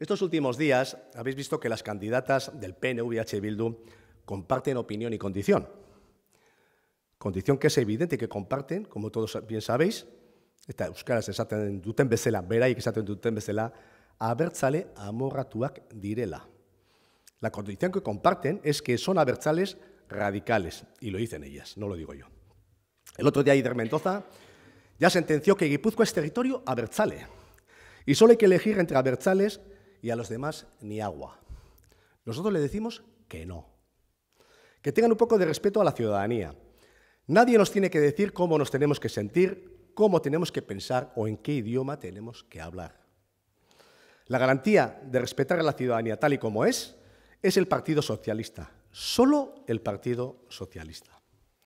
Estos últimos días habéis visto que las candidatas del PNVH Bildu comparten opinión y condición. Condición que es evidente que comparten, como todos bien sabéis, eta euskaraz esaten duten esaten duten abertzale amorratuak direla. La condición que comparten es que son abertzales radicales, y lo dicen ellas, no lo digo yo. El otro día Ider Mendoza ya sentenció que Guipúzcoa es territorio abertzale, y solo hay que elegir entre abertzales y a los demás ni agua. Nosotros le decimos que no. Que tengan un poco de respeto a la ciudadanía. Nadie nos tiene que decir cómo nos tenemos que sentir, cómo tenemos que pensar o en qué idioma tenemos que hablar. La garantía de respetar a la ciudadanía tal y como es es el Partido Socialista, solo el Partido Socialista.